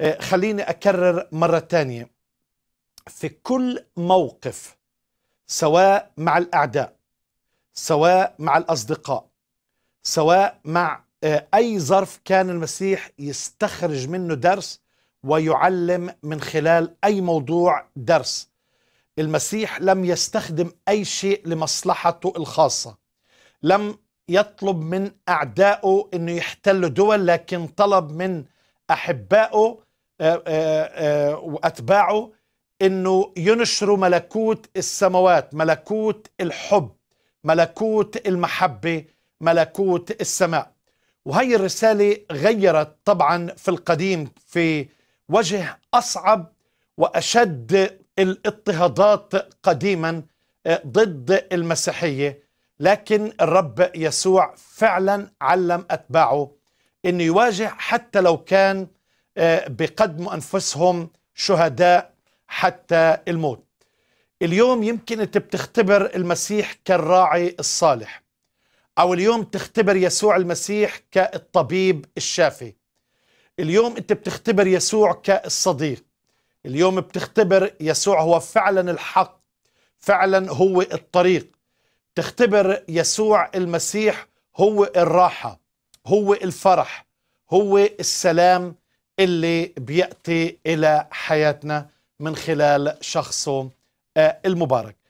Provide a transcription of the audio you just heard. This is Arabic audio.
آه، خليني أكرر مرة تانية في كل موقف سواء مع الأعداء سواء مع الأصدقاء سواء مع آه، أي ظرف كان المسيح يستخرج منه درس ويعلم من خلال أي موضوع درس المسيح لم يستخدم أي شيء لمصلحته الخاصة لم يطلب من أعدائه أنه يحتلوا دول لكن طلب من أحبائه آه، آه، آه، وأتباعه أنه ينشروا ملكوت السماوات ملكوت الحب ملكوت المحبة ملكوت السماء وهي الرسالة غيرت طبعا في القديم في وجه أصعب وأشد الاضطهادات قديما ضد المسيحية لكن الرب يسوع فعلا علم أتباعه أن يواجه حتى لو كان آه، بقدموا أنفسهم شهداء حتى الموت اليوم يمكن أنت بتختبر المسيح كالراعي الصالح أو اليوم تختبر يسوع المسيح كالطبيب الشافي اليوم أنت بتختبر يسوع كالصديق اليوم بتختبر يسوع هو فعلا الحق فعلا هو الطريق تختبر يسوع المسيح هو الراحة هو الفرح هو السلام اللي بيأتي إلى حياتنا من خلال شخصه آه، المبارك